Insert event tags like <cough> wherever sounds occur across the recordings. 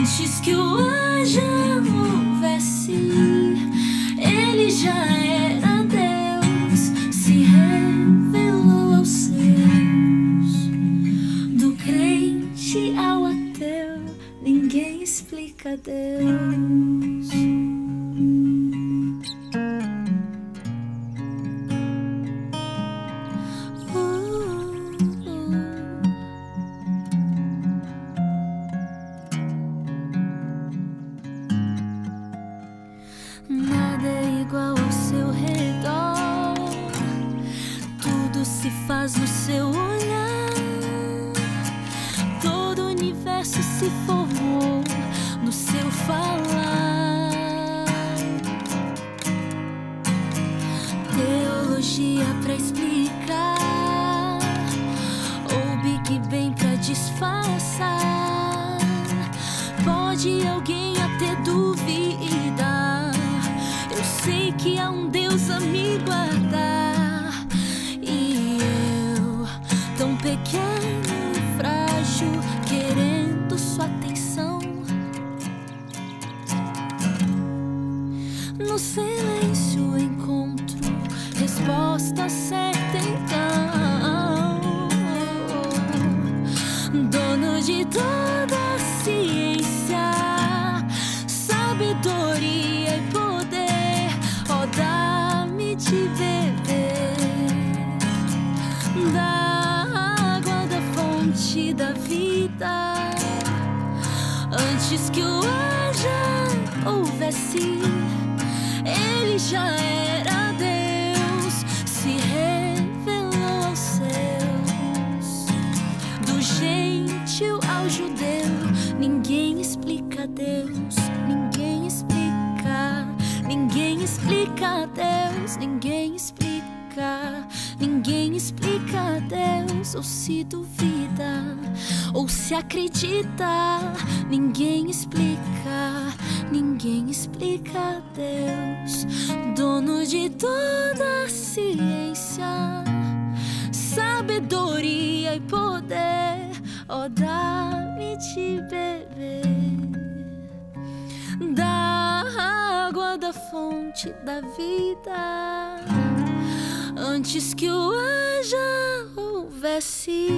Antes que o anjo houvesse, ele já era Deus, se revelou aos seus. Do crente ao ateu, ninguém explica Deus. da vida. Antes que o haja houvesse, ele já era Deus, se revelou aos céus. Do gentil ao judeu, ninguém explica Deus, ninguém explica, ninguém explica Deus, ninguém explica. Ninguém explica a Deus ou se duvida ou se acredita. Ninguém explica, ninguém explica a Deus, dono de toda a ciência, sabedoria e poder. Ó, oh, dá-me de beber da água da fonte da vida. Antes que o haja houvesse,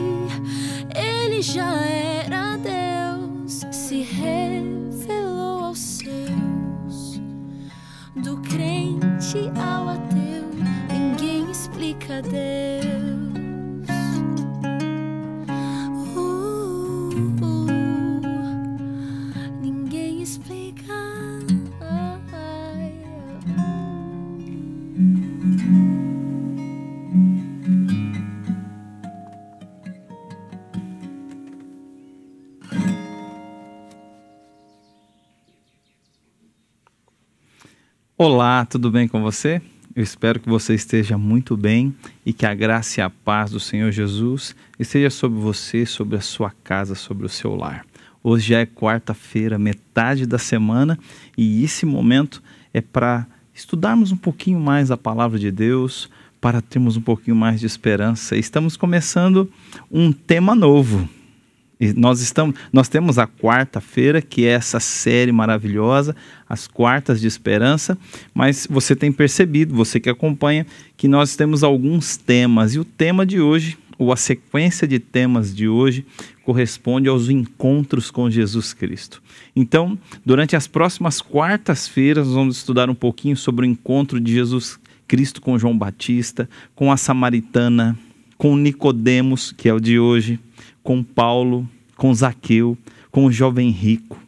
ele já era Deus, se revelou aos seus. Do crente ao ateu, ninguém explica Deus. Olá, tudo bem com você? Eu espero que você esteja muito bem e que a graça e a paz do Senhor Jesus esteja sobre você, sobre a sua casa, sobre o seu lar. Hoje já é quarta-feira, metade da semana, e esse momento é para estudarmos um pouquinho mais a palavra de Deus, para termos um pouquinho mais de esperança. Estamos começando um tema novo. E nós estamos, nós temos a quarta-feira, que é essa série maravilhosa, as quartas de esperança, mas você tem percebido, você que acompanha, que nós temos alguns temas e o tema de hoje, ou a sequência de temas de hoje, corresponde aos encontros com Jesus Cristo. Então, durante as próximas quartas-feiras, nós vamos estudar um pouquinho sobre o encontro de Jesus Cristo com João Batista, com a samaritana, com Nicodemos, que é o de hoje com Paulo, com Zaqueu, com o jovem rico.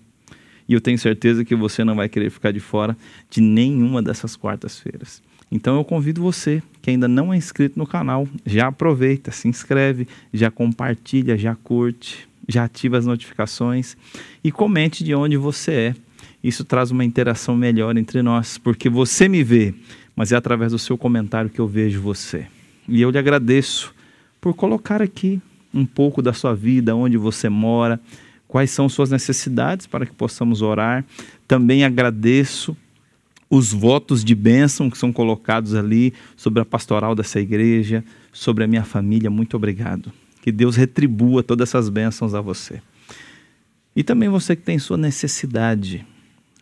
E eu tenho certeza que você não vai querer ficar de fora de nenhuma dessas quartas-feiras. Então eu convido você que ainda não é inscrito no canal, já aproveita, se inscreve, já compartilha, já curte, já ativa as notificações e comente de onde você é. Isso traz uma interação melhor entre nós, porque você me vê, mas é através do seu comentário que eu vejo você. E eu lhe agradeço por colocar aqui um pouco da sua vida, onde você mora, quais são suas necessidades para que possamos orar. Também agradeço os votos de bênção que são colocados ali sobre a pastoral dessa igreja, sobre a minha família. Muito obrigado. Que Deus retribua todas essas bênçãos a você. E também você que tem sua necessidade,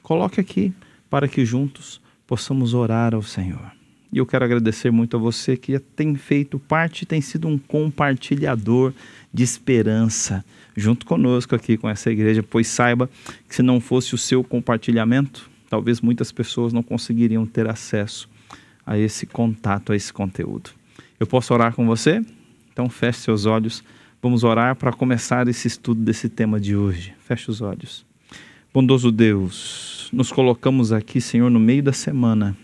coloque aqui para que juntos possamos orar ao Senhor. E eu quero agradecer muito a você que tem feito parte, tem sido um compartilhador de esperança junto conosco aqui com essa igreja, pois saiba que se não fosse o seu compartilhamento, talvez muitas pessoas não conseguiriam ter acesso a esse contato, a esse conteúdo. Eu posso orar com você? Então feche seus olhos. Vamos orar para começar esse estudo desse tema de hoje. Feche os olhos. Bondoso Deus, nos colocamos aqui, Senhor, no meio da semana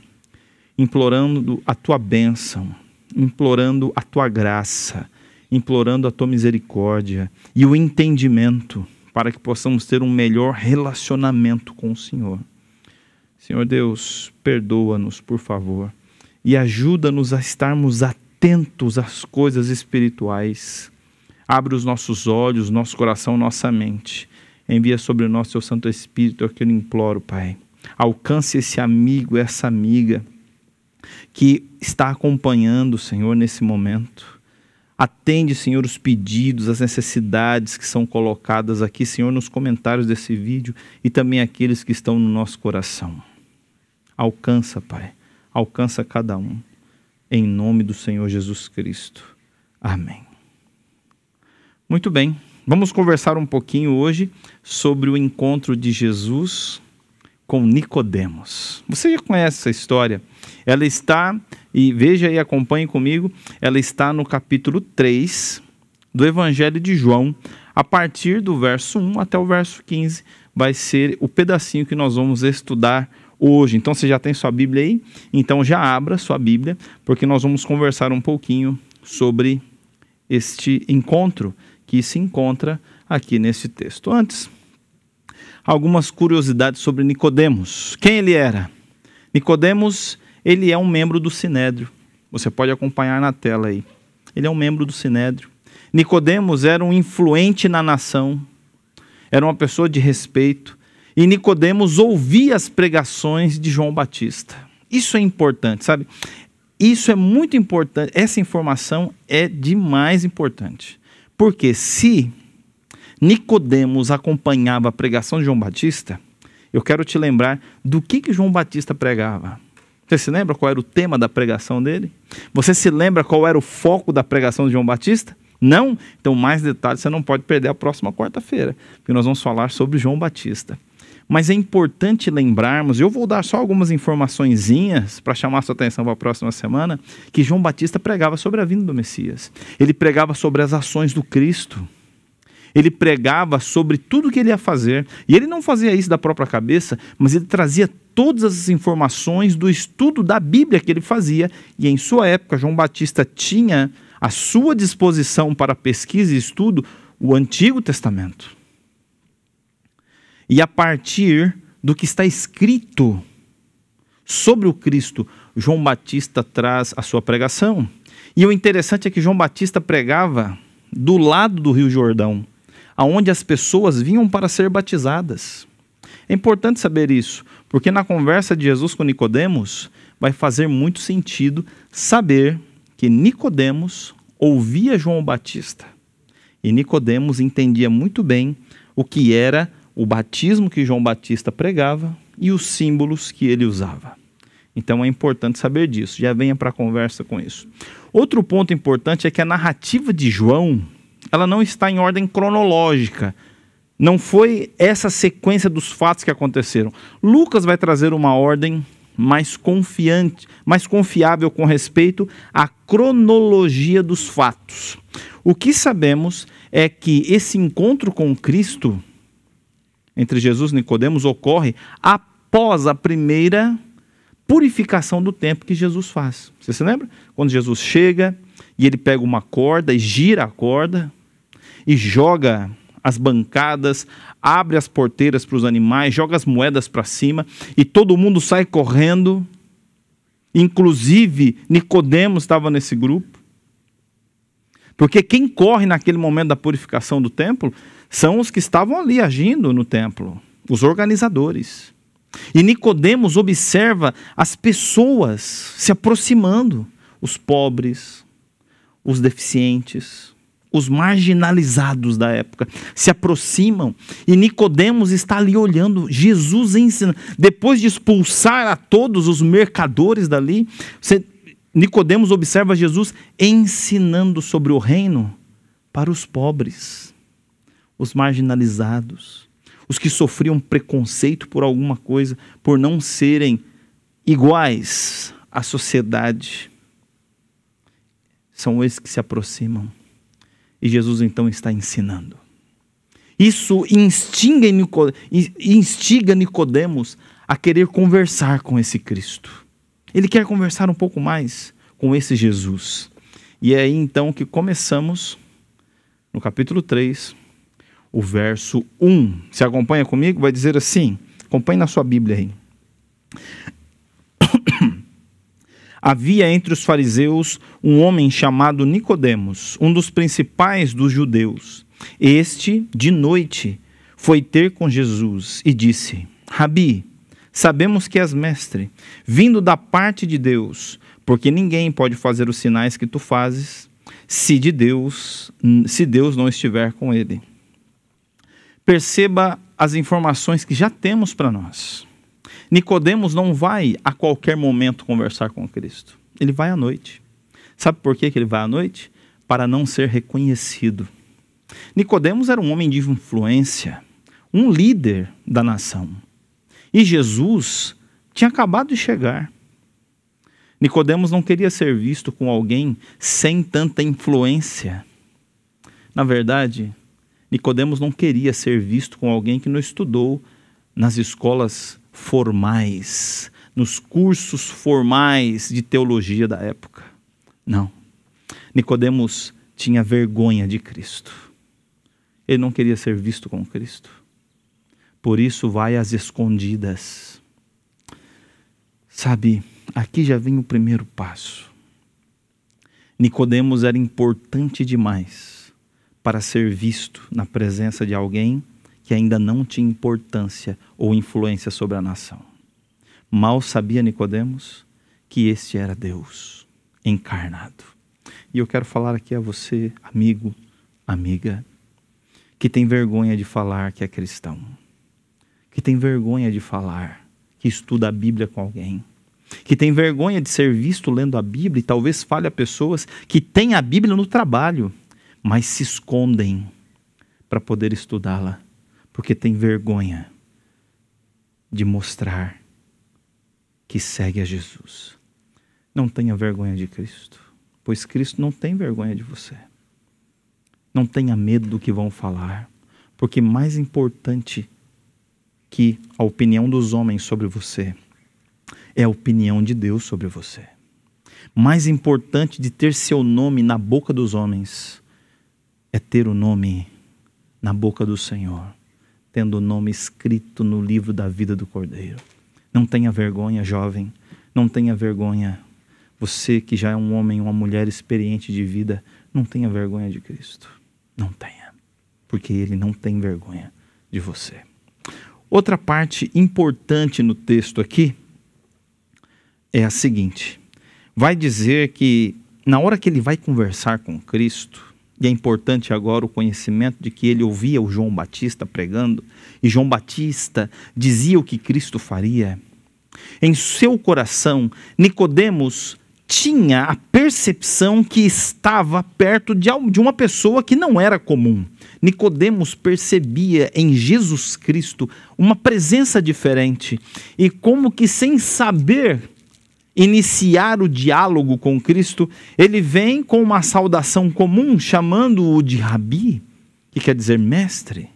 implorando a tua bênção, implorando a tua graça, implorando a tua misericórdia e o entendimento para que possamos ter um melhor relacionamento com o Senhor. Senhor Deus, perdoa-nos, por favor, e ajuda-nos a estarmos atentos às coisas espirituais. Abre os nossos olhos, nosso coração, nossa mente. Envia sobre nós, Seu Santo Espírito, é o que eu imploro, Pai. Alcance esse amigo, essa amiga que está acompanhando o Senhor nesse momento. Atende, Senhor, os pedidos, as necessidades que são colocadas aqui, Senhor, nos comentários desse vídeo e também aqueles que estão no nosso coração. Alcança, Pai, alcança cada um. Em nome do Senhor Jesus Cristo. Amém. Muito bem, vamos conversar um pouquinho hoje sobre o encontro de Jesus com Nicodemos. Você já conhece essa história? Ela está, e veja aí, acompanhe comigo, ela está no capítulo 3 do Evangelho de João, a partir do verso 1 até o verso 15, vai ser o pedacinho que nós vamos estudar hoje. Então você já tem sua Bíblia aí? Então já abra sua Bíblia, porque nós vamos conversar um pouquinho sobre este encontro que se encontra aqui nesse texto. Antes, algumas curiosidades sobre Nicodemos. Quem ele era? Nicodemos, ele é um membro do Sinédrio. Você pode acompanhar na tela aí. Ele é um membro do Sinédrio. Nicodemos era um influente na nação, era uma pessoa de respeito, e Nicodemos ouvia as pregações de João Batista. Isso é importante, sabe? Isso é muito importante. Essa informação é demais importante. Porque se Nicodemos acompanhava a pregação de João Batista, eu quero te lembrar do que, que João Batista pregava. Você se lembra qual era o tema da pregação dele? Você se lembra qual era o foco da pregação de João Batista? Não? Então, mais detalhes você não pode perder a próxima quarta-feira, porque nós vamos falar sobre João Batista. Mas é importante lembrarmos, eu vou dar só algumas informaçõezinhas para chamar sua atenção para a próxima semana, que João Batista pregava sobre a vinda do Messias. Ele pregava sobre as ações do Cristo ele pregava sobre tudo o que ele ia fazer. E ele não fazia isso da própria cabeça, mas ele trazia todas as informações do estudo da Bíblia que ele fazia. E em sua época, João Batista tinha à sua disposição para pesquisa e estudo o Antigo Testamento. E a partir do que está escrito sobre o Cristo, João Batista traz a sua pregação. E o interessante é que João Batista pregava do lado do Rio Jordão aonde as pessoas vinham para ser batizadas. É importante saber isso, porque na conversa de Jesus com Nicodemos vai fazer muito sentido saber que Nicodemos ouvia João Batista. E Nicodemos entendia muito bem o que era o batismo que João Batista pregava e os símbolos que ele usava. Então é importante saber disso. Já venha para a conversa com isso. Outro ponto importante é que a narrativa de João ela não está em ordem cronológica. Não foi essa sequência dos fatos que aconteceram. Lucas vai trazer uma ordem mais confiante, mais confiável com respeito à cronologia dos fatos. O que sabemos é que esse encontro com Cristo entre Jesus e Nicodemos ocorre após a primeira purificação do tempo que Jesus faz. Você se lembra? Quando Jesus chega e ele pega uma corda e gira a corda, e joga as bancadas, abre as porteiras para os animais, joga as moedas para cima e todo mundo sai correndo. Inclusive Nicodemos estava nesse grupo. Porque quem corre naquele momento da purificação do templo são os que estavam ali agindo no templo, os organizadores. E Nicodemos observa as pessoas se aproximando, os pobres, os deficientes, os marginalizados da época se aproximam e Nicodemos está ali olhando, Jesus ensina, depois de expulsar a todos os mercadores dali, Nicodemos observa Jesus ensinando sobre o reino para os pobres, os marginalizados, os que sofriam preconceito por alguma coisa, por não serem iguais à sociedade. São esses que se aproximam. E Jesus então está ensinando. Isso instiga, Nicodemos a querer conversar com esse Cristo. Ele quer conversar um pouco mais com esse Jesus. E é aí então que começamos no capítulo 3, o verso 1. Se acompanha comigo, vai dizer assim: acompanhe na sua Bíblia aí havia entre os fariseus um homem chamado Nicodemos, um dos principais dos judeus. Este, de noite, foi ter com Jesus e disse: Rabi, sabemos que és mestre, vindo da parte de Deus, porque ninguém pode fazer os sinais que tu fazes se de Deus, se Deus não estiver com ele. Perceba as informações que já temos para nós. Nicodemos não vai a qualquer momento conversar com Cristo. Ele vai à noite. Sabe por que ele vai à noite? Para não ser reconhecido. Nicodemos era um homem de influência, um líder da nação. E Jesus tinha acabado de chegar. Nicodemos não queria ser visto com alguém sem tanta influência. Na verdade, Nicodemos não queria ser visto com alguém que não estudou nas escolas formais, nos cursos formais de teologia da época. Não. Nicodemos tinha vergonha de Cristo. Ele não queria ser visto com Cristo. Por isso vai às escondidas. Sabe, aqui já vem o primeiro passo. Nicodemos era importante demais para ser visto na presença de alguém que ainda não tinha importância ou influência sobre a nação. Mal sabia Nicodemos que este era Deus encarnado. E eu quero falar aqui a você, amigo, amiga, que tem vergonha de falar que é cristão, que tem vergonha de falar que estuda a Bíblia com alguém, que tem vergonha de ser visto lendo a Bíblia e talvez fale a pessoas que têm a Bíblia no trabalho, mas se escondem para poder estudá-la porque tem vergonha de mostrar que segue a Jesus. Não tenha vergonha de Cristo, pois Cristo não tem vergonha de você. Não tenha medo do que vão falar, porque mais importante que a opinião dos homens sobre você é a opinião de Deus sobre você. Mais importante de ter seu nome na boca dos homens é ter o nome na boca do Senhor tendo o nome escrito no livro da vida do Cordeiro. Não tenha vergonha, jovem, não tenha vergonha. Você que já é um homem, uma mulher experiente de vida, não tenha vergonha de Cristo. Não tenha, porque ele não tem vergonha de você. Outra parte importante no texto aqui é a seguinte: vai dizer que na hora que ele vai conversar com Cristo, e é importante agora o conhecimento de que ele ouvia o João Batista pregando, e João Batista dizia o que Cristo faria. Em seu coração, Nicodemos tinha a percepção que estava perto de uma pessoa que não era comum. Nicodemos percebia em Jesus Cristo uma presença diferente e como que sem saber iniciar o diálogo com Cristo, ele vem com uma saudação comum, chamando-o de Rabi, que quer dizer mestre.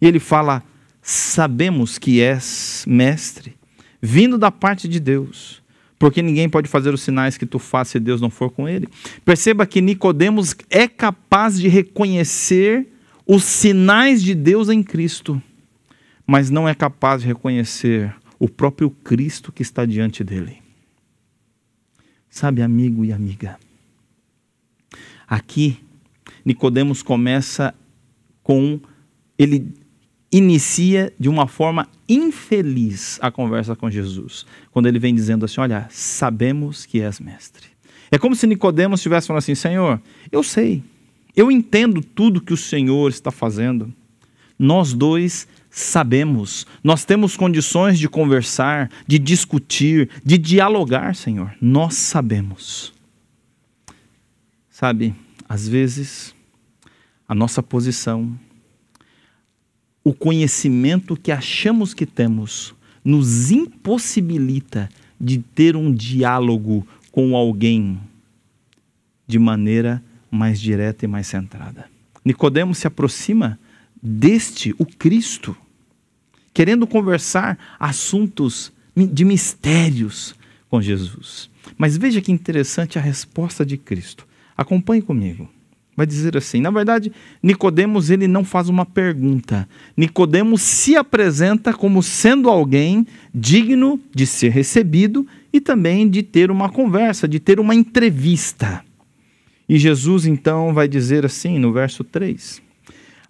E ele fala: Sabemos que és mestre, vindo da parte de Deus, porque ninguém pode fazer os sinais que tu fazes se Deus não for com ele. Perceba que Nicodemos é capaz de reconhecer os sinais de Deus em Cristo, mas não é capaz de reconhecer o próprio Cristo que está diante dele. Sabe, amigo e amiga. Aqui Nicodemos começa com ele inicia de uma forma infeliz a conversa com Jesus, quando ele vem dizendo assim: "Olha, sabemos que és mestre". É como se Nicodemos estivesse falando assim: "Senhor, eu sei. Eu entendo tudo que o Senhor está fazendo. Nós dois sabemos, nós temos condições de conversar, de discutir, de dialogar, Senhor. Nós sabemos. Sabe, às vezes, a nossa posição, o conhecimento que achamos que temos, nos impossibilita de ter um diálogo com alguém de maneira mais direta e mais centrada. Nicodemos se aproxima deste o Cristo querendo conversar assuntos de mistérios com Jesus. Mas veja que interessante a resposta de Cristo. Acompanhe comigo. Vai dizer assim: na verdade, Nicodemos ele não faz uma pergunta. Nicodemos se apresenta como sendo alguém digno de ser recebido e também de ter uma conversa, de ter uma entrevista. E Jesus então vai dizer assim no verso 3: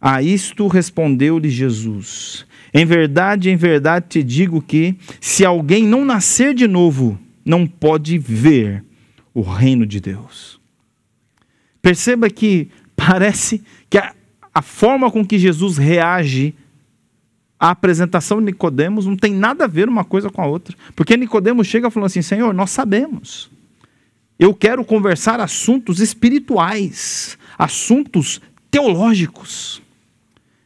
A isto respondeu-lhe Jesus: em verdade, em verdade te digo que, se alguém não nascer de novo, não pode ver o reino de Deus. Perceba que <laughs> parece que a, a forma com que Jesus reage à apresentação de Nicodemos não tem nada a ver uma coisa com a outra. Porque Nicodemos chega falando assim: Senhor, nós sabemos. Eu quero conversar assuntos espirituais, assuntos teológicos.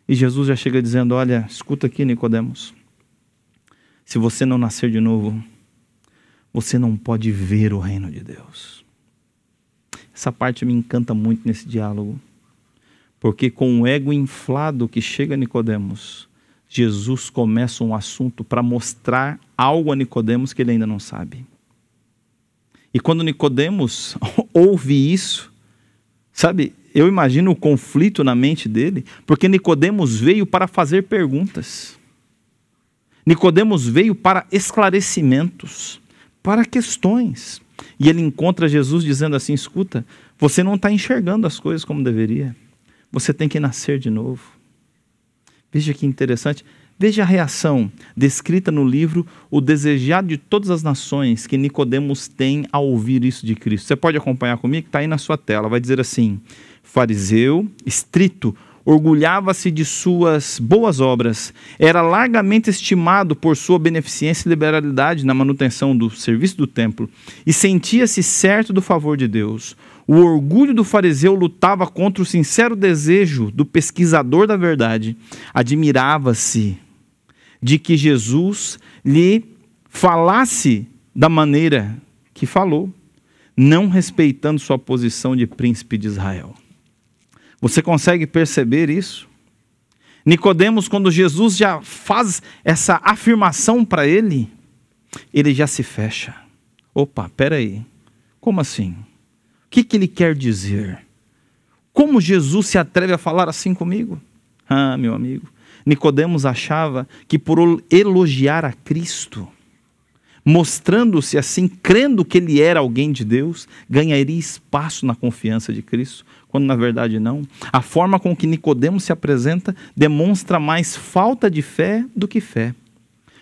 E Jesus já chega dizendo: Olha, escuta aqui, Nicodemos. Se você não nascer de novo, você não pode ver o reino de Deus. Essa parte me encanta muito nesse diálogo. Porque com o ego inflado que chega a Nicodemos, Jesus começa um assunto para mostrar algo a Nicodemos que ele ainda não sabe. E quando Nicodemos <laughs> ouve isso, sabe, eu imagino o conflito na mente dele, porque Nicodemos veio para fazer perguntas. Nicodemos veio para esclarecimentos, para questões. E ele encontra Jesus dizendo assim: escuta, você não está enxergando as coisas como deveria. Você tem que nascer de novo. Veja que interessante. Veja a reação descrita no livro O Desejado de Todas as Nações que Nicodemos tem ao ouvir isso de Cristo. Você pode acompanhar comigo, está aí na sua tela. Vai dizer assim: fariseu, estrito, orgulhava-se de suas boas obras, era largamente estimado por sua beneficência e liberalidade na manutenção do serviço do templo e sentia-se certo do favor de Deus. O orgulho do fariseu lutava contra o sincero desejo do pesquisador da verdade. Admirava-se de que Jesus lhe falasse da maneira que falou, não respeitando sua posição de príncipe de Israel. Você consegue perceber isso? Nicodemos, quando Jesus já faz essa afirmação para ele, ele já se fecha. Opa, peraí, como assim? O que, que ele quer dizer? Como Jesus se atreve a falar assim comigo? Ah, meu amigo, Nicodemos achava que por elogiar a Cristo, mostrando-se assim, crendo que ele era alguém de Deus, ganharia espaço na confiança de Cristo quando na verdade não. A forma com que Nicodemos se apresenta demonstra mais falta de fé do que fé.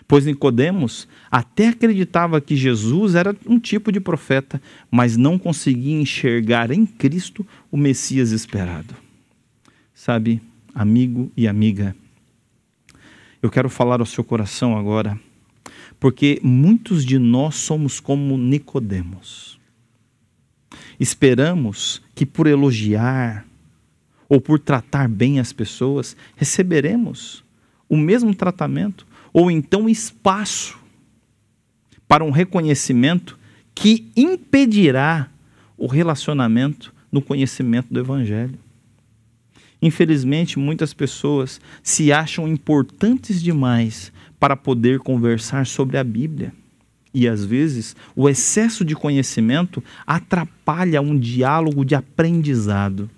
Pois Nicodemos até acreditava que Jesus era um tipo de profeta, mas não conseguia enxergar em Cristo o Messias esperado. Sabe, amigo e amiga, eu quero falar ao seu coração agora, porque muitos de nós somos como Nicodemos Esperamos que por elogiar ou por tratar bem as pessoas, receberemos o mesmo tratamento ou então espaço para um reconhecimento que impedirá o relacionamento no conhecimento do Evangelho. Infelizmente, muitas pessoas se acham importantes demais para poder conversar sobre a Bíblia e às vezes o excesso de conhecimento atrapalha um diálogo de aprendizado.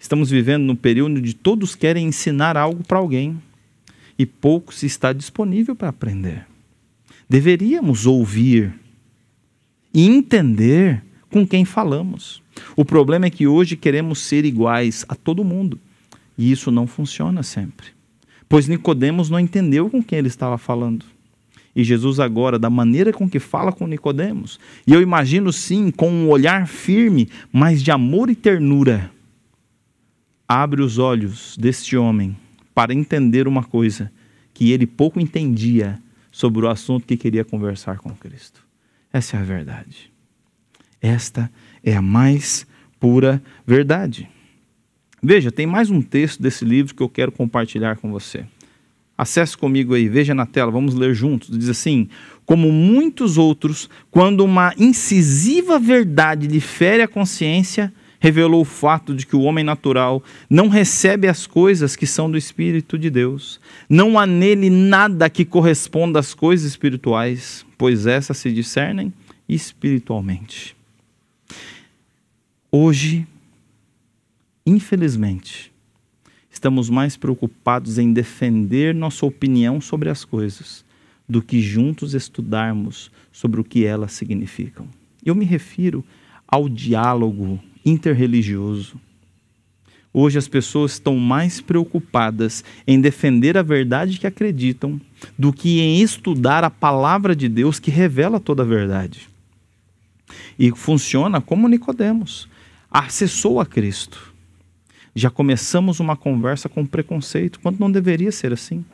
Estamos vivendo num período de todos querem ensinar algo para alguém e pouco se está disponível para aprender. Deveríamos ouvir e entender com quem falamos. O problema é que hoje queremos ser iguais a todo mundo e isso não funciona sempre. Pois Nicodemos não entendeu com quem ele estava falando. E Jesus agora, da maneira com que fala com Nicodemos, e eu imagino sim, com um olhar firme, mas de amor e ternura, abre os olhos deste homem para entender uma coisa que ele pouco entendia sobre o assunto que queria conversar com Cristo. Essa é a verdade. Esta é a mais pura verdade. Veja, tem mais um texto desse livro que eu quero compartilhar com você. Acesse comigo aí, veja na tela, vamos ler juntos. Diz assim: Como muitos outros, quando uma incisiva verdade lhe fere a consciência, revelou o fato de que o homem natural não recebe as coisas que são do Espírito de Deus. Não há nele nada que corresponda às coisas espirituais, pois essas se discernem espiritualmente. Hoje, infelizmente, Estamos mais preocupados em defender nossa opinião sobre as coisas do que juntos estudarmos sobre o que elas significam. Eu me refiro ao diálogo interreligioso. Hoje as pessoas estão mais preocupadas em defender a verdade que acreditam do que em estudar a palavra de Deus que revela toda a verdade. E funciona como Nicodemos. Acessou a Cristo já começamos uma conversa com preconceito, quando não deveria ser assim.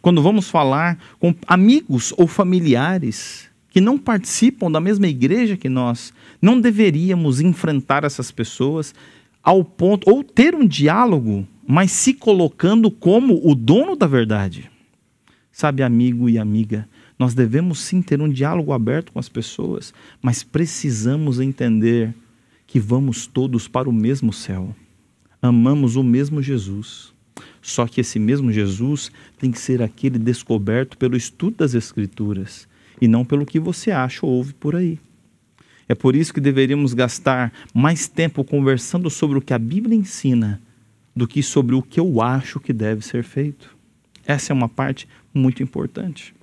Quando vamos falar com amigos ou familiares que não participam da mesma igreja que nós, não deveríamos enfrentar essas pessoas ao ponto ou ter um diálogo, mas se colocando como o dono da verdade. Sabe, amigo e amiga, nós devemos sim ter um diálogo aberto com as pessoas, mas precisamos entender que vamos todos para o mesmo céu amamos o mesmo Jesus. Só que esse mesmo Jesus tem que ser aquele descoberto pelo estudo das Escrituras e não pelo que você acha ou ouve por aí. É por isso que deveríamos gastar mais tempo conversando sobre o que a Bíblia ensina do que sobre o que eu acho que deve ser feito. Essa é uma parte muito importante.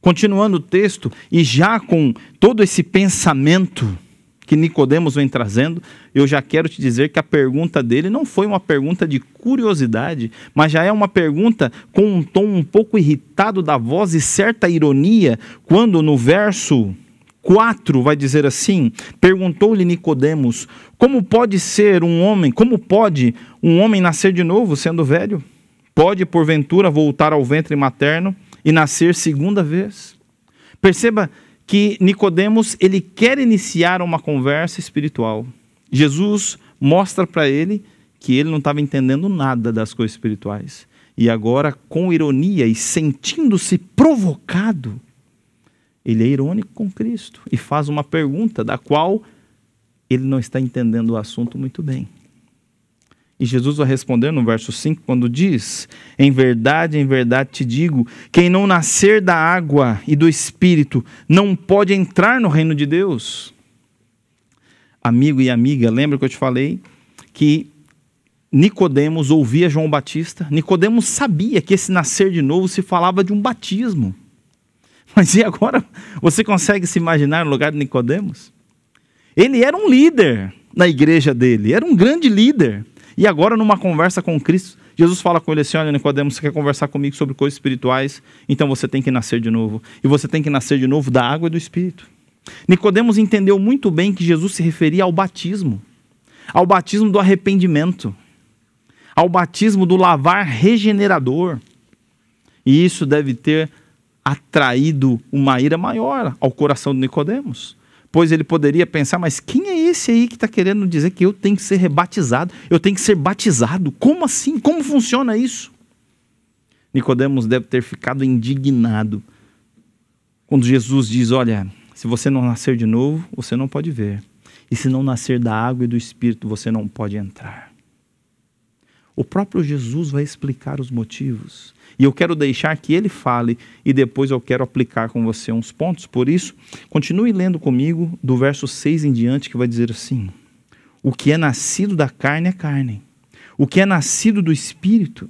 Continuando o texto, e já com todo esse pensamento que Nicodemos vem trazendo, eu já quero te dizer que a pergunta dele não foi uma pergunta de curiosidade, mas já é uma pergunta com um tom um pouco irritado da voz e certa ironia, quando no verso 4 vai dizer assim: perguntou-lhe Nicodemos: "Como pode ser um homem, como pode um homem nascer de novo sendo velho? Pode porventura voltar ao ventre materno e nascer segunda vez?" Perceba que Nicodemos ele quer iniciar uma conversa espiritual. Jesus mostra para ele que ele não estava entendendo nada das coisas espirituais. E agora, com ironia e sentindo-se provocado, ele é irônico com Cristo e faz uma pergunta da qual ele não está entendendo o assunto muito bem. E Jesus vai responder no verso 5 quando diz: Em verdade, em verdade te digo, quem não nascer da água e do espírito não pode entrar no reino de Deus. Amigo e amiga, lembra que eu te falei que Nicodemos ouvia João Batista? Nicodemos sabia que esse nascer de novo se falava de um batismo. Mas e agora? Você consegue se imaginar no lugar de Nicodemos? Ele era um líder na igreja dele, era um grande líder. E agora, numa conversa com Cristo, Jesus fala com ele assim: Olha, Nicodemos, você quer conversar comigo sobre coisas espirituais? Então você tem que nascer de novo. E você tem que nascer de novo da água e do Espírito. Nicodemos entendeu muito bem que Jesus se referia ao batismo, ao batismo do arrependimento, ao batismo do lavar regenerador. E isso deve ter atraído uma ira maior ao coração de Nicodemos pois ele poderia pensar, mas quem é esse aí que está querendo dizer que eu tenho que ser rebatizado? Eu tenho que ser batizado? Como assim? Como funciona isso? Nicodemos deve ter ficado indignado quando Jesus diz: Olha, se você não nascer de novo, você não pode ver. E se não nascer da água e do espírito, você não pode entrar. O próprio Jesus vai explicar os motivos e eu quero deixar que ele fale e depois eu quero aplicar com você uns pontos. Por isso, continue lendo comigo do verso 6 em diante, que vai dizer assim: O que é nascido da carne é carne, o que é nascido do espírito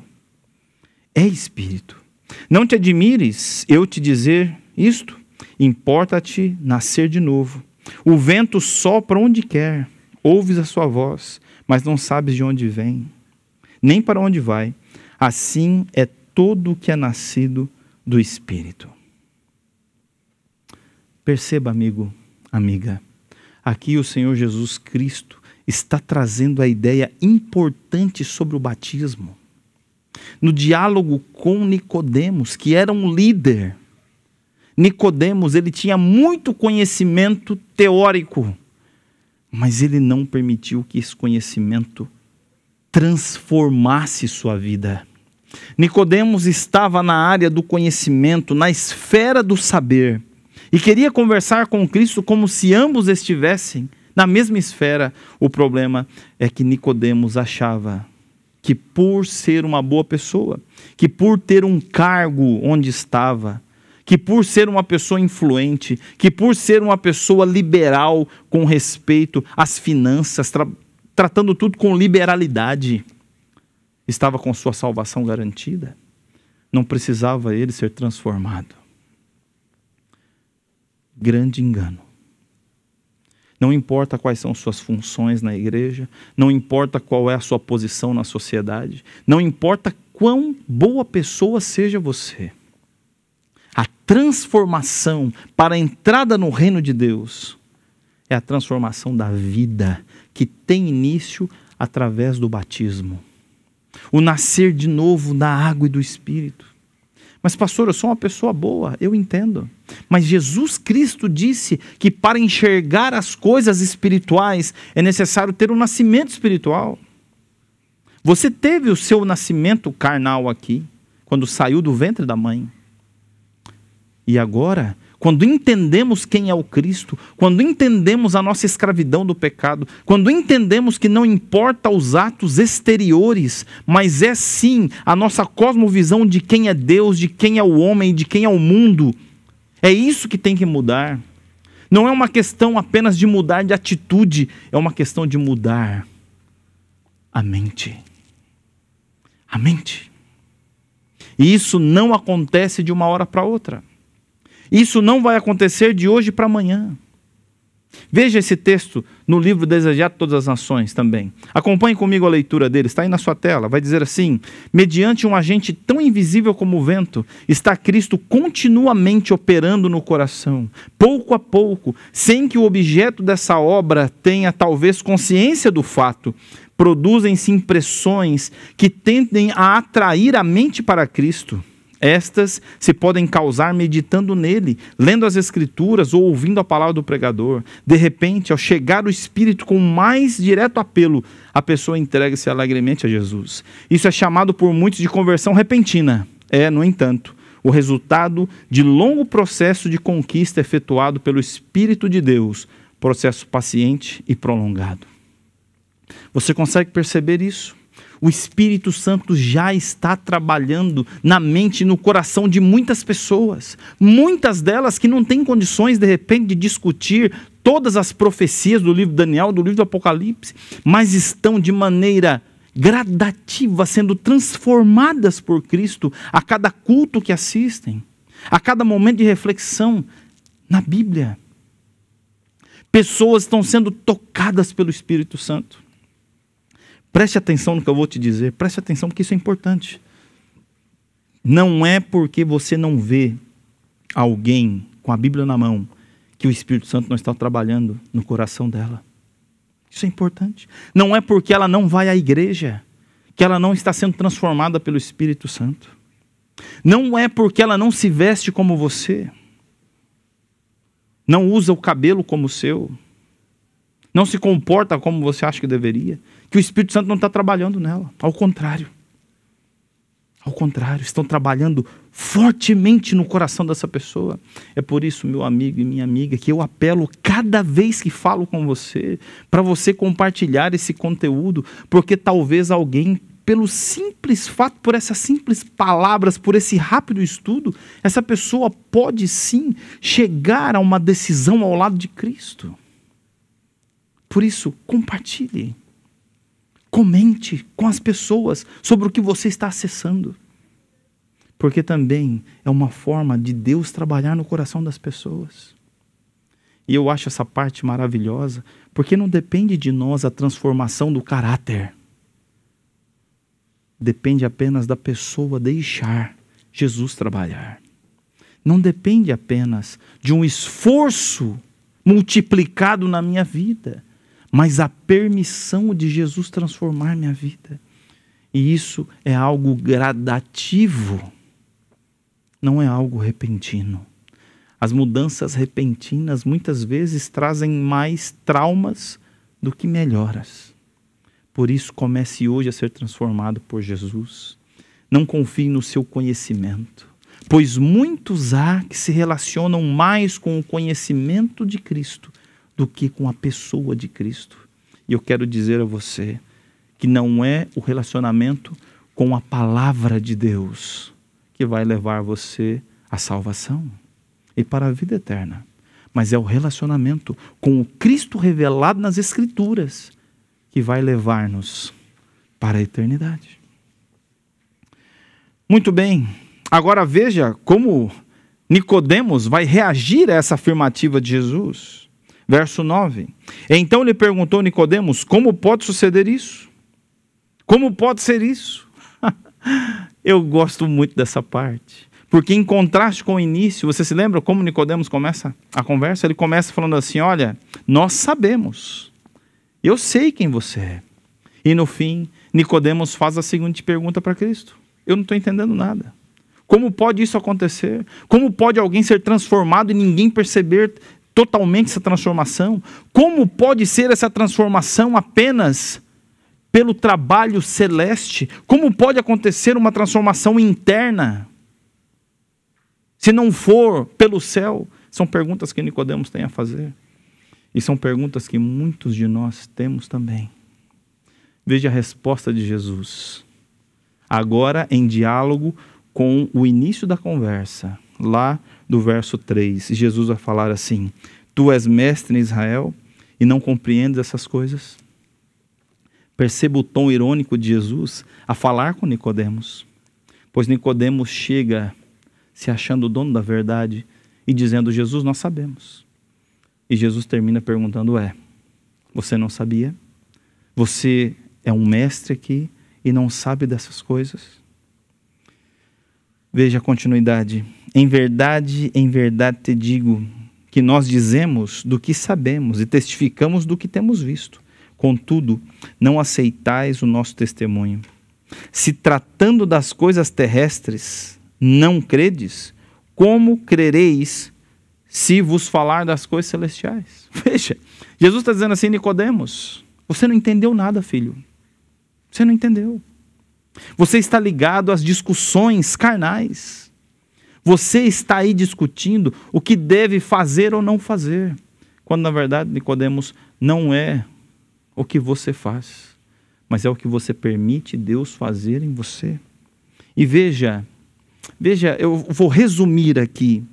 é espírito. Não te admires eu te dizer isto, importa-te nascer de novo. O vento sopra onde quer, ouves a sua voz, mas não sabes de onde vem, nem para onde vai. Assim é todo o que é nascido do Espírito. Perceba, amigo, amiga, aqui o Senhor Jesus Cristo está trazendo a ideia importante sobre o batismo. No diálogo com Nicodemos, que era um líder, Nicodemos, ele tinha muito conhecimento teórico, mas ele não permitiu que esse conhecimento transformasse sua vida. Nicodemos estava na área do conhecimento, na esfera do saber, e queria conversar com Cristo como se ambos estivessem na mesma esfera. O problema é que Nicodemos achava que por ser uma boa pessoa, que por ter um cargo onde estava, que por ser uma pessoa influente, que por ser uma pessoa liberal com respeito às finanças, tra tratando tudo com liberalidade, estava com sua salvação garantida, não precisava ele ser transformado. Grande engano. Não importa quais são suas funções na igreja, não importa qual é a sua posição na sociedade, não importa quão boa pessoa seja você. A transformação para a entrada no reino de Deus é a transformação da vida que tem início através do batismo o nascer de novo da água e do espírito. Mas, pastor, eu sou uma pessoa boa, eu entendo. Mas Jesus Cristo disse que para enxergar as coisas espirituais é necessário ter um nascimento espiritual. Você teve o seu nascimento carnal aqui, quando saiu do ventre da mãe. E agora quando entendemos quem é o Cristo, quando entendemos a nossa escravidão do pecado, quando entendemos que não importa os atos exteriores, mas é sim a nossa cosmovisão de quem é Deus, de quem é o homem, de quem é o mundo. É isso que tem que mudar. Não é uma questão apenas de mudar de atitude, é uma questão de mudar a mente. A mente. E isso não acontece de uma hora para outra. Isso não vai acontecer de hoje para amanhã. Veja esse texto no livro Desejado Todas as Nações também. Acompanhe comigo a leitura dele, está aí na sua tela. Vai dizer assim: mediante um agente tão invisível como o vento, está Cristo continuamente operando no coração, pouco a pouco, sem que o objeto dessa obra tenha talvez consciência do fato. Produzem-se impressões que tendem a atrair a mente para Cristo estas se podem causar meditando nele, lendo as Escrituras ou ouvindo a palavra do pregador. De repente, ao chegar o Espírito com mais direto apelo, a pessoa entrega-se alegremente a Jesus. Isso é chamado por muitos de conversão repentina. É, no entanto, o resultado de longo processo de conquista efetuado pelo Espírito de Deus, processo paciente e prolongado. Você consegue perceber isso? O Espírito Santo já está trabalhando na mente e no coração de muitas pessoas. Muitas delas que não têm condições, de repente, de discutir todas as profecias do livro de Daniel, do livro do Apocalipse, mas estão de maneira gradativa sendo transformadas por Cristo a cada culto que assistem, a cada momento de reflexão na Bíblia. Pessoas estão sendo tocadas pelo Espírito Santo. Preste atenção no que eu vou te dizer, preste atenção porque isso é importante. Não é porque você não vê alguém com a Bíblia na mão que o Espírito Santo não está trabalhando no coração dela. Isso é importante. Não é porque ela não vai à igreja que ela não está sendo transformada pelo Espírito Santo. Não é porque ela não se veste como você, não usa o cabelo como o seu, não se comporta como você acha que deveria, que o Espírito Santo não está trabalhando nela. Ao contrário. Ao contrário, estão trabalhando fortemente no coração dessa pessoa. É por isso, meu amigo e minha amiga, que eu apelo cada vez que falo com você, para você compartilhar esse conteúdo, porque talvez alguém, pelo simples fato, por essas simples palavras, por esse rápido estudo, essa pessoa pode sim chegar a uma decisão ao lado de Cristo. Por isso, compartilhe Comente com as pessoas sobre o que você está acessando. Porque também é uma forma de Deus trabalhar no coração das pessoas. E eu acho essa parte maravilhosa, porque não depende de nós a transformação do caráter. Depende apenas da pessoa deixar Jesus trabalhar. Não depende apenas de um esforço multiplicado na minha vida mas a permissão de Jesus transformar minha vida. E isso é algo gradativo, não é algo repentino. As mudanças repentinas muitas vezes trazem mais traumas do que melhoras. Por isso, comece hoje a ser transformado por Jesus. Não confie no seu conhecimento, pois muitos há que se relacionam mais com o conhecimento de Cristo do que com a pessoa de Cristo. E eu quero dizer a você que não é o relacionamento com a palavra de Deus que vai levar você à salvação e para a vida eterna, mas é o relacionamento com o Cristo revelado nas Escrituras que vai levar-nos para a eternidade. Muito bem. Agora veja como Nicodemos vai reagir a essa afirmativa de Jesus. Verso 9. Então lhe perguntou Nicodemos: "Como pode suceder isso? Como pode ser isso?" <laughs> Eu gosto muito dessa parte. Porque em contraste com o início, você se lembra como Nicodemos começa a conversa? Ele começa falando assim: "Olha, nós sabemos. Eu sei quem você é." E no fim, Nicodemos faz a seguinte pergunta para Cristo: "Eu não estou entendendo nada. Como pode isso acontecer? Como pode alguém ser transformado e ninguém perceber totalmente essa transformação? Como pode ser essa transformação apenas pelo trabalho celeste? Como pode acontecer uma transformação interna? Se não for pelo céu, são perguntas que Nicodemos tem a fazer. E são perguntas que muitos de nós temos também. Veja a resposta de Jesus. Agora em diálogo com o início da conversa, lá do verso 3. Jesus vai falar assim: Tu és mestre em Israel e não compreendes essas coisas? Perceba o tom irônico de Jesus a falar com Nicodemos. Pois Nicodemos chega se achando o dono da verdade e dizendo: Jesus, nós sabemos. E Jesus termina perguntando: É, você não sabia? Você é um mestre aqui e não sabe dessas coisas? Veja a continuidade em verdade, em verdade te digo que nós dizemos do que sabemos e testificamos do que temos visto. Contudo, não aceitais o nosso testemunho. Se tratando das coisas terrestres, não credes, como crereis se vos falar das coisas celestiais? <laughs> Veja, Jesus está dizendo assim, Nicodemos, você não entendeu nada, filho. Você não entendeu. Você está ligado às discussões carnais. Você está aí discutindo o que deve fazer ou não fazer, quando na verdade, Nicodemos, não é o que você faz, mas é o que você permite Deus fazer em você. E veja, veja, eu vou resumir aqui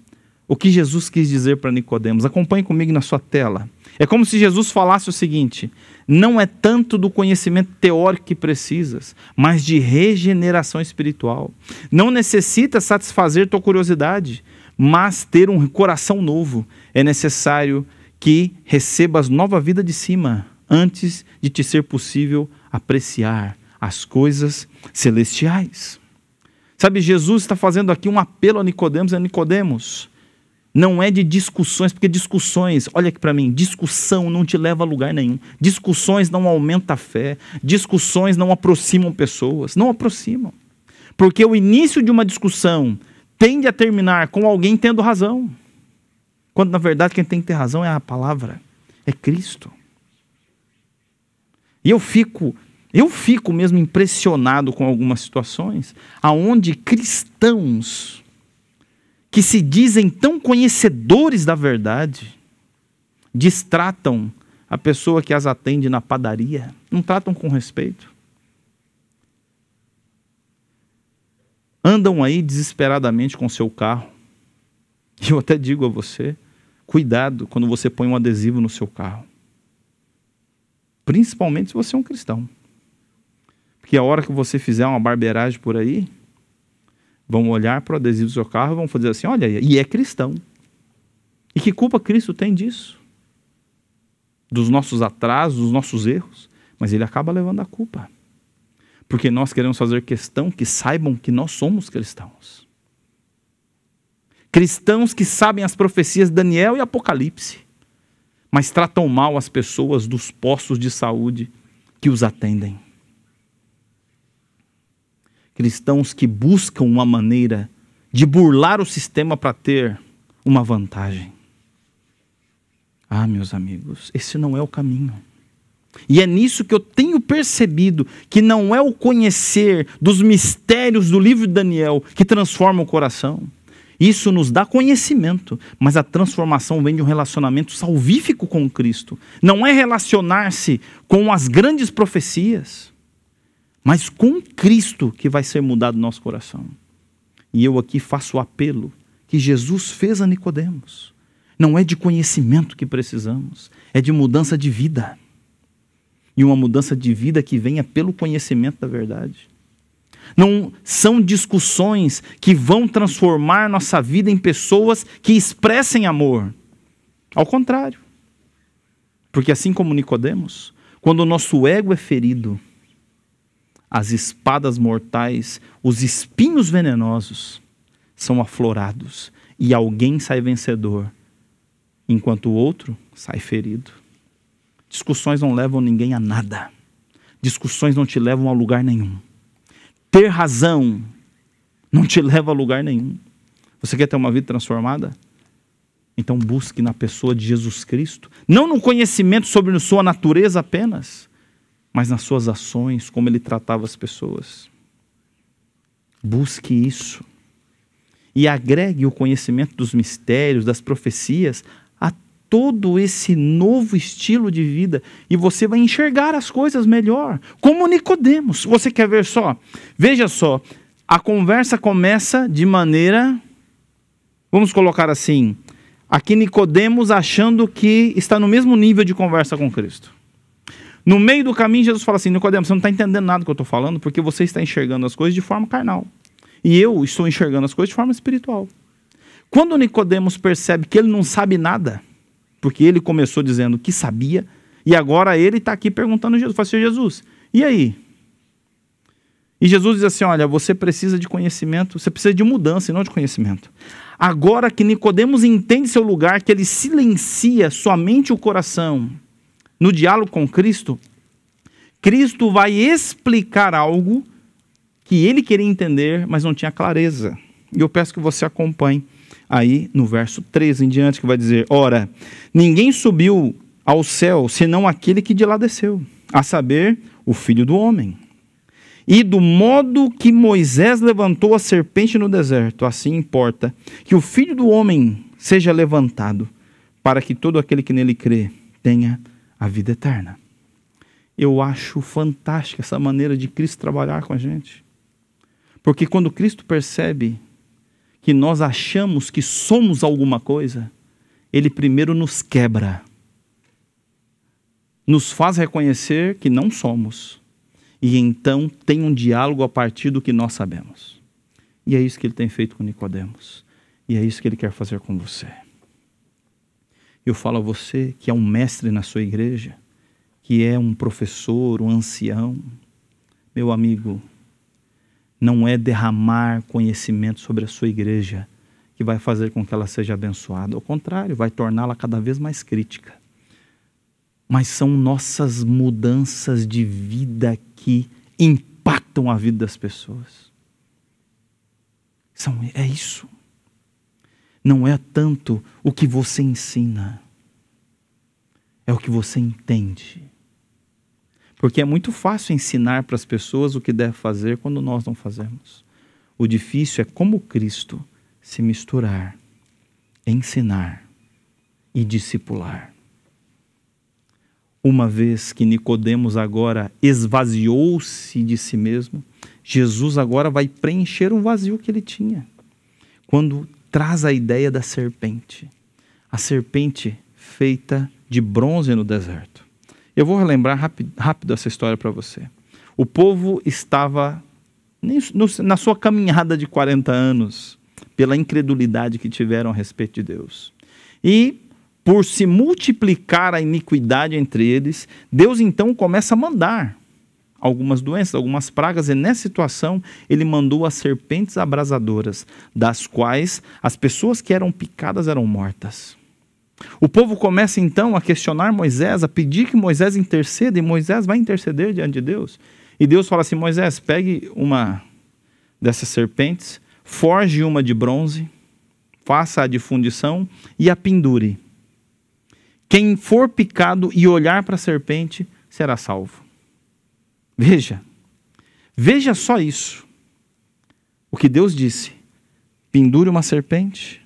o que Jesus quis dizer para Nicodemos. Acompanhe comigo na sua tela. É como se Jesus falasse o seguinte: não é tanto do conhecimento teórico que precisas, mas de regeneração espiritual. Não necessita satisfazer tua curiosidade, mas ter um coração novo. É necessário que recebas nova vida de cima, antes de te ser possível apreciar as coisas celestiais. Sabe, Jesus está fazendo aqui um apelo a Nicodemos, a é Nicodemos, não é de discussões, porque discussões, olha aqui para mim, discussão não te leva a lugar nenhum. Discussões não aumenta a fé, discussões não aproximam pessoas, não aproximam. Porque o início de uma discussão tende a terminar com alguém tendo razão. Quando na verdade quem tem que ter razão é a palavra, é Cristo. E eu fico, eu fico mesmo impressionado com algumas situações aonde cristãos que se dizem tão conhecedores da verdade, distratam a pessoa que as atende na padaria, não tratam com respeito. Andam aí desesperadamente com seu carro. E eu até digo a você, cuidado quando você põe um adesivo no seu carro. Principalmente se você é um cristão. Porque a hora que você fizer uma barbeiragem por aí, vão olhar para o adesivo do seu carro e vão dizer assim: olha, e é cristão. E que culpa Cristo tem disso? Dos nossos atrasos, dos nossos erros. Mas ele acaba levando a culpa. Porque nós queremos fazer questão que saibam que nós somos cristãos. Cristãos que sabem as profecias de Daniel e Apocalipse, mas tratam mal as pessoas dos postos de saúde que os atendem cristãos que buscam uma maneira de burlar o sistema para ter uma vantagem. Ah, meus amigos, esse não é o caminho. E é nisso que eu tenho percebido que não é o conhecer dos mistérios do livro de Daniel que transforma o coração. Isso nos dá conhecimento, mas a transformação vem de um relacionamento salvífico com Cristo. Não é relacionar-se com as grandes profecias mas com Cristo que vai ser mudado o nosso coração. E eu aqui faço o apelo que Jesus fez a Nicodemos. Não é de conhecimento que precisamos, é de mudança de vida. E uma mudança de vida que venha pelo conhecimento da verdade. Não são discussões que vão transformar nossa vida em pessoas que expressem amor. Ao contrário. Porque assim como Nicodemos, quando o nosso ego é ferido, as espadas mortais, os espinhos venenosos são aflorados e alguém sai vencedor, enquanto o outro sai ferido. Discussões não levam ninguém a nada. Discussões não te levam a lugar nenhum. Ter razão não te <laughs> leva a lugar nenhum. Você quer ter uma vida transformada? Então busque na pessoa de Jesus Cristo, não no conhecimento sobre sua natureza apenas, mas nas suas ações, como ele tratava as pessoas. Busque isso. E agregue o conhecimento dos mistérios, das profecias, a todo esse novo estilo de vida. E você vai enxergar as coisas melhor. Como Nicodemos. Você quer ver só? Veja só. A conversa começa de maneira. Vamos colocar assim. Aqui Nicodemos achando que está no mesmo nível de conversa com Cristo. No meio do caminho, Jesus fala assim: Nicodemo, você não está entendendo nada do que eu estou falando, porque você está enxergando as coisas de forma carnal. E eu estou enxergando as coisas de forma espiritual. Quando Nicodemos percebe que ele não sabe nada, porque ele começou dizendo que sabia, e agora ele está aqui perguntando a Jesus, fala assim, Jesus, e aí? E Jesus diz assim: olha, você precisa de conhecimento, você precisa de mudança e não de conhecimento. Agora que Nicodemos entende seu lugar, que ele silencia somente o coração no diálogo com Cristo, Cristo vai explicar algo que ele queria entender, mas não tinha clareza. E eu peço que você acompanhe aí no verso 13 em diante, que vai dizer: Ora, ninguém subiu ao céu senão aquele que de lá desceu, a saber, o filho do homem. E do modo que Moisés levantou a serpente no deserto, assim importa que o filho do homem seja levantado, para que todo aquele que nele crê tenha a vida eterna. Eu acho fantástica essa maneira de Cristo trabalhar com a gente. Porque quando Cristo percebe que nós achamos que somos alguma coisa, ele primeiro nos quebra. Nos faz reconhecer que não somos. E então tem um diálogo a partir do que nós sabemos. E é isso que ele tem feito com Nicodemos. E é isso que ele quer fazer com você. Eu falo a você que é um mestre na sua igreja, que é um professor, um ancião. Meu amigo, não é derramar conhecimento sobre a sua igreja que vai fazer com que ela seja abençoada. Ao contrário, vai torná-la cada vez mais crítica. Mas são nossas mudanças de vida que impactam a vida das pessoas. São, é isso não é tanto o que você ensina, é o que você entende. Porque é muito fácil ensinar para as pessoas o que deve fazer quando nós não fazemos. O difícil é como Cristo se misturar, ensinar e discipular. Uma vez que Nicodemos agora esvaziou-se de si mesmo, Jesus agora vai preencher o vazio que ele tinha. Quando traz a ideia da serpente. A serpente feita de bronze no deserto. Eu vou relembrar rápido, rápido essa história para você. O povo estava na sua caminhada de 40 anos, pela incredulidade que tiveram a respeito de Deus. E por se multiplicar a iniquidade entre eles, Deus então começa a mandar algumas doenças, algumas pragas, e nessa situação ele mandou as serpentes abrasadoras, das quais as pessoas que eram picadas eram mortas. O povo começa então a questionar Moisés, a pedir que Moisés interceda, e Moisés vai interceder diante de Deus. E Deus fala assim: Moisés, pegue uma dessas serpentes, forge uma de bronze, faça a de fundição e a pendure. Quem for picado e olhar para a serpente será salvo. Veja, veja só isso. O que Deus disse: pendure uma serpente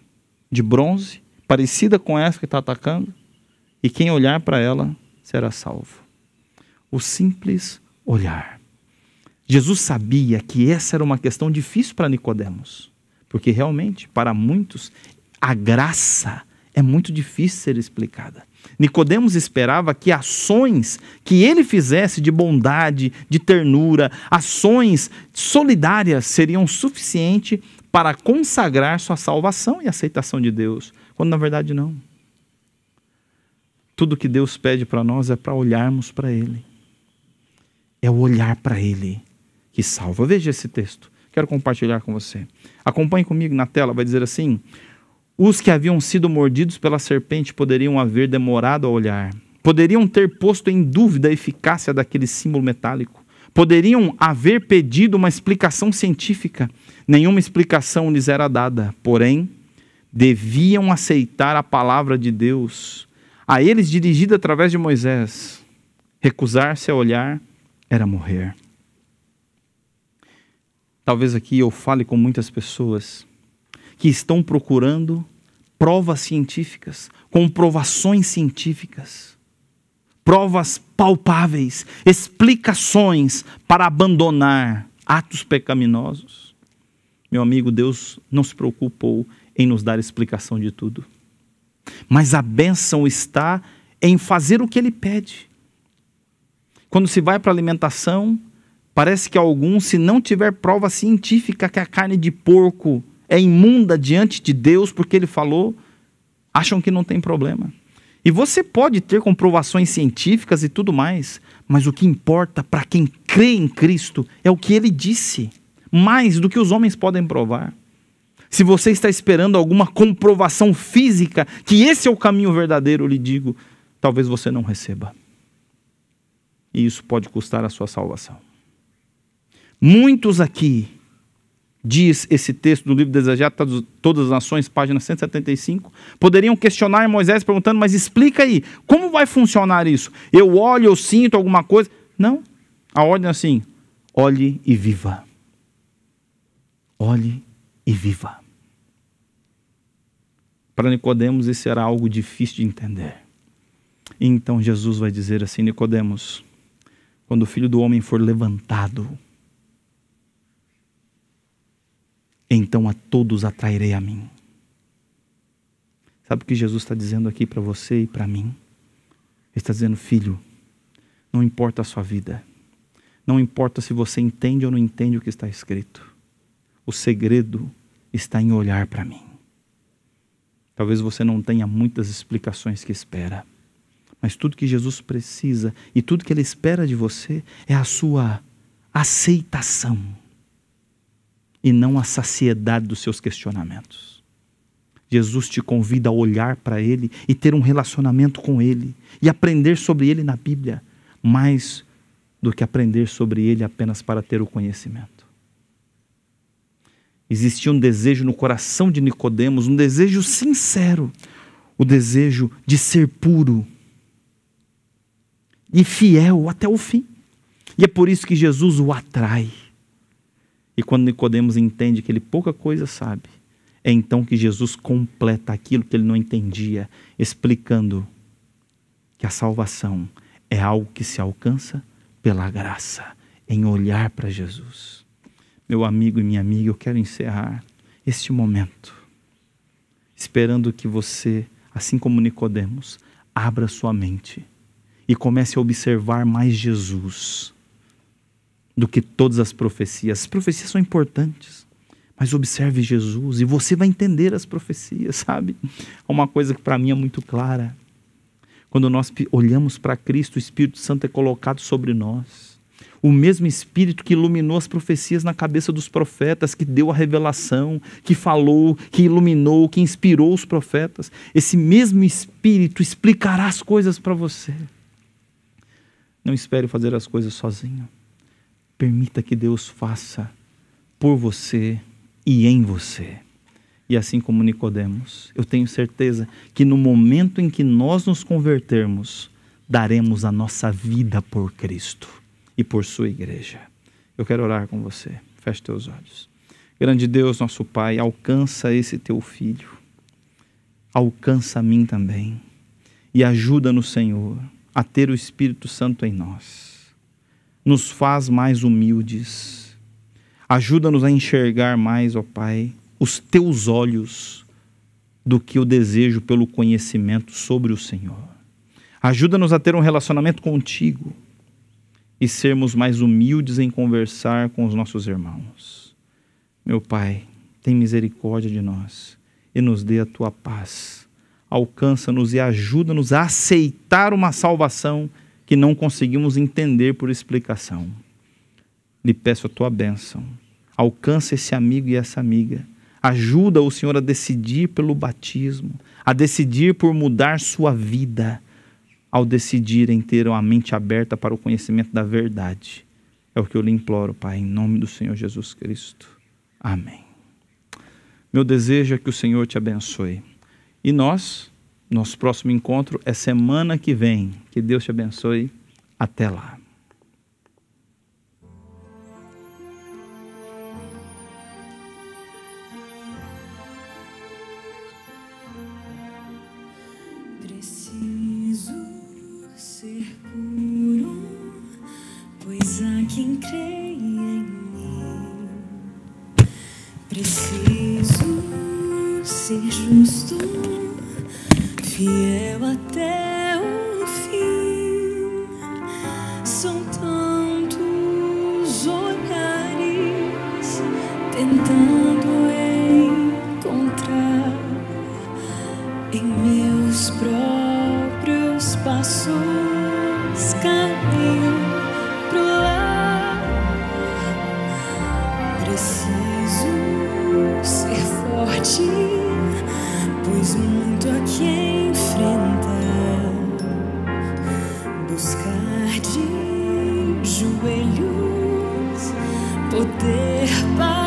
de bronze, parecida com essa que está atacando, e quem olhar para ela será salvo. O simples olhar. Jesus sabia que essa era uma questão difícil para Nicodemos, porque realmente, para muitos, a graça é muito difícil ser explicada. Nicodemos esperava que ações que ele fizesse de bondade, de ternura, ações solidárias seriam suficiente para consagrar sua salvação e aceitação de Deus, quando na verdade não. Tudo que Deus pede para nós é para olharmos para ele. É o olhar para ele que salva. Veja esse texto. Quero compartilhar com você. Acompanhe comigo na tela, vai dizer assim: os que haviam sido mordidos pela serpente poderiam haver demorado a olhar, poderiam ter posto em dúvida a eficácia daquele símbolo metálico, poderiam haver pedido uma explicação científica. Nenhuma explicação lhes era dada, porém, deviam aceitar a palavra de Deus, a eles dirigida através de Moisés. Recusar-se a olhar era morrer. Talvez aqui eu fale com muitas pessoas que estão procurando provas científicas, comprovações científicas, provas palpáveis, explicações para abandonar atos pecaminosos. Meu amigo, Deus não se preocupou em nos dar explicação de tudo. Mas a bênção está em fazer o que ele pede. Quando se vai para a alimentação, parece que alguns, se não tiver prova científica que a carne de porco é imunda diante de Deus porque ele falou, acham que não tem problema. E você pode ter comprovações científicas e tudo mais, mas o que importa para quem crê em Cristo é o que ele disse, mais do que os homens podem provar. Se você está esperando alguma comprovação física que esse é o caminho verdadeiro, eu lhe digo, talvez você não receba. E isso pode custar a sua salvação. Muitos aqui diz esse texto do livro Desejado tá Todas as Nações, página 175, poderiam questionar Moisés perguntando: Mas explica aí, como vai funcionar isso? Eu olho, eu sinto alguma coisa? Não. A ordem é assim: olhe e viva. Olhe e viva. Para Nicodemos, isso era algo difícil de entender. Então Jesus vai dizer assim: Nicodemos, quando o filho do homem for levantado, então a todos atrairei a mim. Sabe o que Jesus está dizendo aqui para você e para mim? Ele está dizendo, filho, não importa a sua vida, não importa se você entende ou não entende o que está escrito, o segredo está em olhar para mim. Talvez você não tenha muitas explicações que espera, mas tudo que Jesus precisa e tudo que ele espera de você é a sua aceitação e não a saciedade dos seus questionamentos. Jesus te convida a olhar para Ele e ter um relacionamento com Ele e aprender sobre Ele na Bíblia, mais do que aprender sobre Ele apenas para ter o conhecimento. Existia um desejo no coração de Nicodemos, um desejo sincero, o desejo de ser puro e fiel até o fim. E é por isso que Jesus o atrai. E quando Nicodemos entende que ele pouca coisa sabe, é então que Jesus completa aquilo que ele não entendia, explicando que a salvação é algo que se alcança pela graça, em olhar para Jesus. Meu amigo e minha amiga, eu quero encerrar este momento esperando que você, assim como Nicodemos, abra sua mente e comece a observar mais Jesus do que todas as profecias. As profecias são importantes, mas observe Jesus e você vai entender as profecias, <laughs> sabe? Uma coisa que para mim é muito clara. Quando nós olhamos para Cristo, o Espírito Santo é colocado sobre nós. O mesmo Espírito que iluminou as profecias na cabeça dos profetas, que deu a revelação, que falou, que iluminou, que inspirou os profetas, esse mesmo Espírito explicará as coisas para você. Não espere fazer as coisas sozinho Permita que Deus faça por você e em você. E assim como Nicodemos, eu tenho certeza que no momento em que nós nos convertermos, daremos a nossa vida por Cristo e por sua igreja. Eu quero orar com você. Feche teus olhos. Grande Deus, nosso Pai, alcança esse teu filho. Alcança a mim também. E ajuda no Senhor a ter o Espírito Santo em nós nos faz mais humildes. Ajuda-nos a enxergar mais, ó Pai, os teus olhos do que o desejo pelo conhecimento sobre o Senhor. Ajuda-nos a ter um relacionamento contigo e sermos mais humildes em conversar com os nossos irmãos. Meu Pai, tem misericórdia de nós e nos dê a tua paz. Alcança-nos e ajuda-nos a aceitar uma salvação que não conseguimos entender por explicação. Lhe peço a tua bênção. Alcança esse amigo e essa amiga. Ajuda o Senhor a decidir pelo batismo, a decidir por mudar sua vida, ao decidir em ter uma mente aberta para o conhecimento da verdade. É o que eu lhe imploro, Pai, em nome do Senhor Jesus Cristo. Amém. Meu desejo é que o Senhor te abençoe. E nós nosso próximo encontro é semana que vem. Que Deus te abençoe. Até lá. quem crê em mim. Preciso ser justo. 冷え渡 buscar de joelhos poder parar.